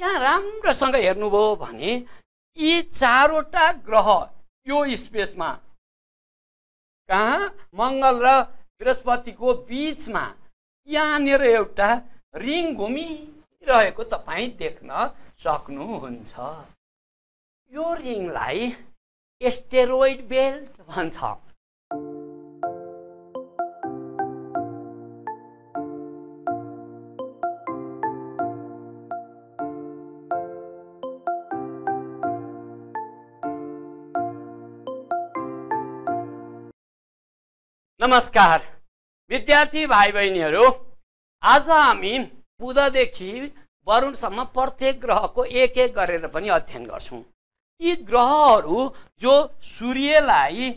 यहाँ राम्रोसँग हेर्नुभयो भने यी चारवटा ग्रह यो स्पेसमा कहाँ मङ्गल र बृहस्पतिको बिचमा यहाँनिर एउटा रिङ घुमिरहेको तपाईँ देख्न सक्नुहुन्छ यो रिङलाई एस्टेरोइड बेल्ट भन्छ नमस्कार विद्यार्थी भाइ बहिनीहरू आज हामी बुधदेखि वरुणसम्म प्रत्येक ग्रहको एक एक गरेर पनि अध्ययन गर्छौँ यी ग्रहहरू जो सूर्यलाई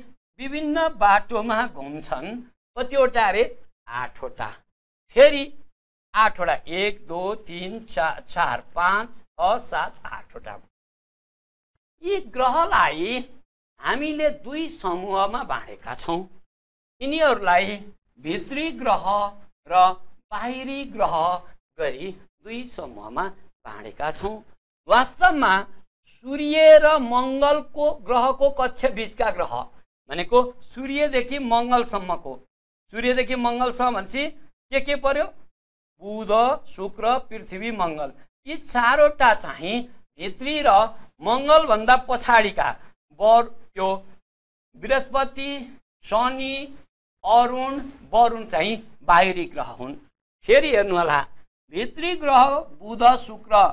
विभिन्न बाटोमा घुम्छन् कतिवटा अरे आठवटा फेरि आठवटा एक दो तिन चार चार पाँच छ सात आठवटा यी ग्रहलाई हामीले दुई समूहमा बाँडेका छौँ यिनीहरूलाई भित्री ग्रह र बाहिरी ग्रह गरी दुई समूहमा बाँडेका छौँ वास्तवमा सूर्य र मङ्गलको ग्रहको कक्ष बिचका ग्रह भनेको सूर्यदेखि मङ्गलसम्मको सूर्यदेखि मङ्गलसम्म भनेपछि के के पर्यो बुध शुक्र पृथ्वी मङ्गल यी चारवटा चाहिँ भित्री र मङ्गलभन्दा पछाडिका बर यो बृहस्पति शनि अरुण वरुण चाहिँ बाहिरी ग्रह हुन् फेरि हेर्नु होला भित्री ग्रह बुध शुक्र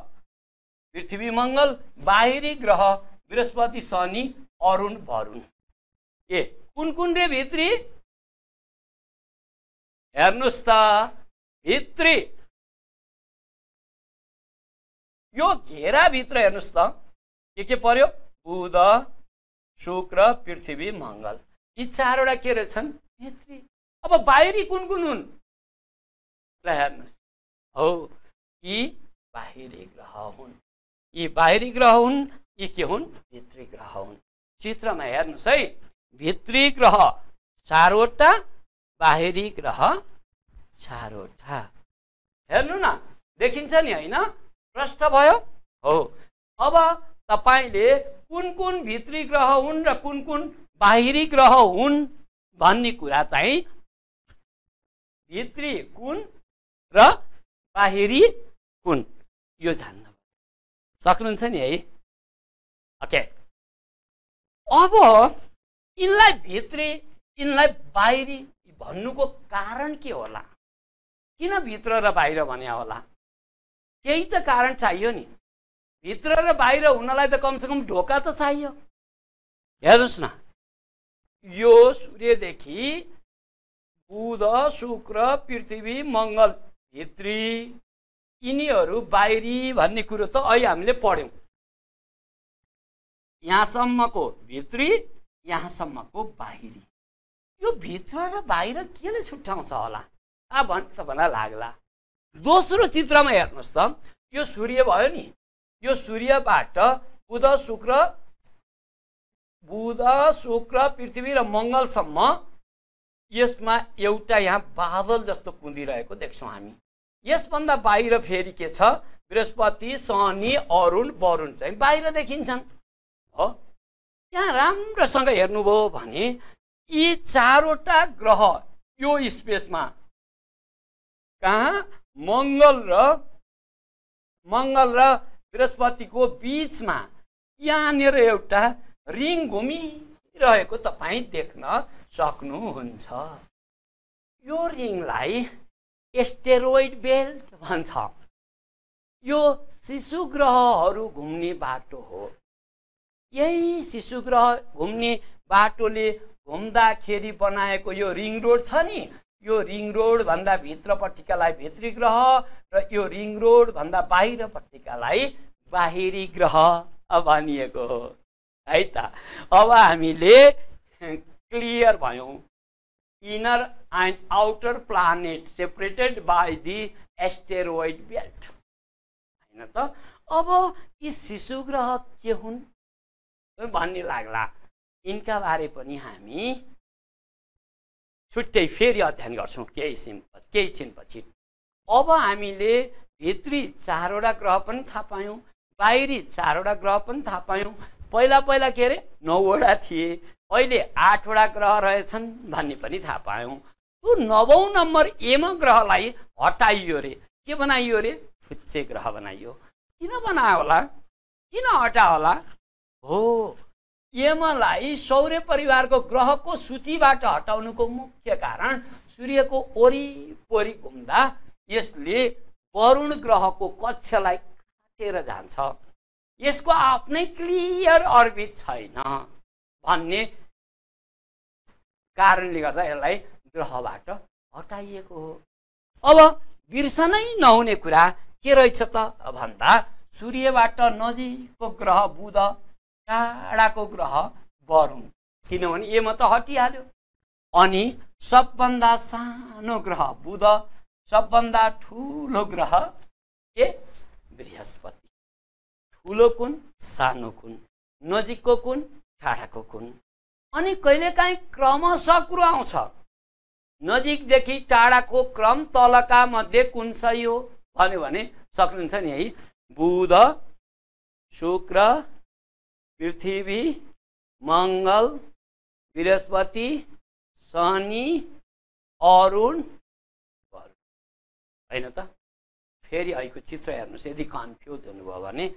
पृथ्वी मङ्गल बाहिरी ग्रह बृहस्पति शनि अरुण भरुण ए कुन कुन रे भित्री हेर्नुहोस् त भित्री यो घेराभित्र हेर्नुहोस् त के के पर्यो बुध शुक्र पृथ्वी मङ्गल यी चारवटा के रहेछन् भित्री अब बाहिरी कुन कुन हुन् ल हेर्नुहोस् हो यी बाहिरी ग्रह हुन् यी बाहिरी ग्रह हुन् यी के हुन् भित्री ग्रह हुन् चित्रमा हेर्नुहोस् है भित्री ग्रह चारवटा बाहिरी ग्रह चारवटा हेर्नु न देखिन्छ नि होइन प्रष्ट भयो हो अब तपाईँले कुन कुन भित्री ग्रह हुन् र कुन कुन बाहिरी ग्रह हुन् भन्ने कुरा चाहिँ भित्री कुन र बाहिरी कुन यो जान्न सक्नुहुन्छ नि है ओके अब यिनलाई भित्री यिनलाई बाहिरी भन्नुको कारण के होला किन भित्र र बाहिर भन्या होला केही त कारण चाहियो नि भित्र र बाहिर हुनलाई त कमसेकम ढोका त चाहियो हेर्नुहोस् न यो सूर्यदेखि बुध शुक्र पृथ्वी मङ्गल भित्री यिनीहरू बाहिरी भन्ने कुरो त अहिले हामीले पढ्यौँ यहाँसम्मको भित्री यहाँसम्मको बाहिरी यो भित्र र बाहिर केले छुट्याउँछ होला आ भन् त भन्न लाग्ला दोस्रो चित्रमा हेर्नुहोस् त यो सूर्य भयो नि यो सूर्यबाट बुध शुक्र बुध शुक्र पृथ्वी र मङ्गलसम्म यसमा एउटा यहाँ बादल जस्तो कुदिरहेको देख्छौँ हामी यसभन्दा बाहिर फेरि के छ बृहस्पति शनि अरुण वरुण चाहिँ बाहिर देखिन्छन् हो यहाँ राम्रोसँग हेर्नुभयो भने यी चारवटा ग्रह यो स्पेसमा कहाँ मङ्गल र मङ्गल र बृहस्पतिको बिचमा यहाँनिर एउटा रिङ घुमिरहेको तपाईँ देख्न सक्नुहुन्छ यो रिङलाई एस्टेरोइड बेल्ट भन्छ यो शिशु ग्रहहरू घुम्ने बाटो हो यही शिशु ग्रह घुम्ने बाटोले घुम्दाखेरि बनाएको यो रिङ रोड छ नि यो रिङ रोडभन्दा भित्रपट्टिकालाई भित्री ग्रह र यो रिङ रोडभन्दा बाहिरपट्टिकालाई बाहिरी ग्रह भनिएको हो है त अब हामीले क्लियर भयौँ inner and outer planet separated by the asteroid belt होइन त अब यी शिशु ग्रह के हुन् भन्ने लाग्ला यिनका बारे पनि हामी छुट्टै फेरि अध्ययन गर्छौँ केही छिन केही छिनपछि अब हामीले भित्री चारवटा ग्रह पनि थाहा पायौँ बाहिरी चारवटा ग्रह पनि थाहा पायौँ पहिला पहिला के अरे नौवटा थिए अहिले आठवटा ग्रह रहेछन् भन्ने पनि थाहा पायौँ त्यो नवौँ नम्बर एम ग्रहलाई हटाइयो रे के बनाइयो अरे फुच्चे ग्रह बनाइयो किन बनायो होला किन हटा होला हो यमलाई सौर्य परिवारको ग्रहको सूचीबाट हटाउनुको मुख्य कारण सूर्यको वरिपरि घुम्दा यसले वरुण ग्रहको कक्षलाई काटेर जान्छ यसको आफ्नै क्लियर अर्बिट छैन भन्ने कारणले गर्दा यसलाई ग्रहबाट हटाइएको हो अब बिर्सनै नहुने कुरा के रहेछ त भन्दा सूर्यबाट नजिकको ग्रह बुध टाढाको ग्रह वरुण किनभने यो एमा त हटिहाल्यो अनि सबभन्दा सानो ग्रह बुध सबभन्दा ठुलो ग्रह ए बृहस्पति ठुलो कुन सानो कुन नजिकको कुन टाढाको कुन अनि कहिलेकाहीँ क्रमशः कुरो आउँछ नजिकदेखि टाढाको क्रम तलका मध्ये कुन छ यो भन्यो भने सक्नुहुन्छ नि है बुध शुक्र पृथ्वी मङ्गल बृहस्पति शनि अरुण होइन त फेरि अहिलेको चित्र हेर्नुहोस् यदि कन्फ्युज हुनुभयो भने